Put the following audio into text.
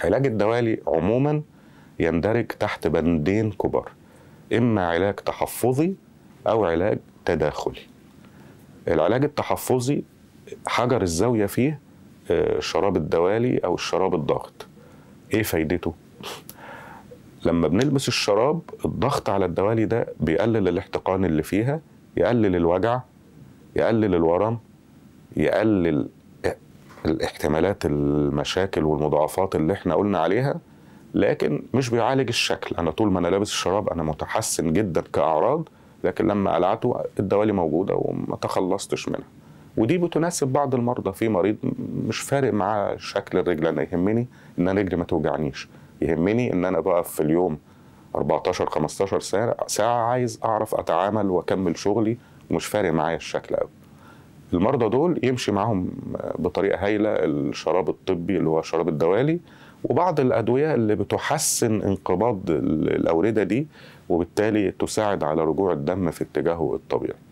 العلاج الدوالي عموما يندرج تحت بندين كبار إما علاج تحفظي أو علاج تداخلي العلاج التحفظي حجر الزاوية فيه الشراب آه، الدوالي أو الشراب الضاغط إيه فايدته؟ لما بنلبس الشراب الضغط على الدوالي ده بيقلل الاحتقان اللي فيها يقلل الوجع يقلل الورم يقلل الاحتمالات المشاكل والمضاعفات اللي احنا قلنا عليها لكن مش بيعالج الشكل انا طول ما انا لابس الشراب انا متحسن جدا كاعراض لكن لما قلعته الدوالي موجوده وما تخلصتش منها ودي بتناسب بعض المرضى في مريض مش فارق معاه شكل الرجل انا يهمني ان انا رجلي ما توجعنيش يهمني ان انا بقف في اليوم 14 15 ساعه ساعه عايز اعرف اتعامل واكمل شغلي ومش فارق معايا الشكل قوي المرضى دول يمشي معاهم بطريقه هايله الشراب الطبي اللي هو شراب الدوالي وبعض الادويه اللي بتحسن انقباض الاورده دي وبالتالي تساعد على رجوع الدم في اتجاهه الطبيعي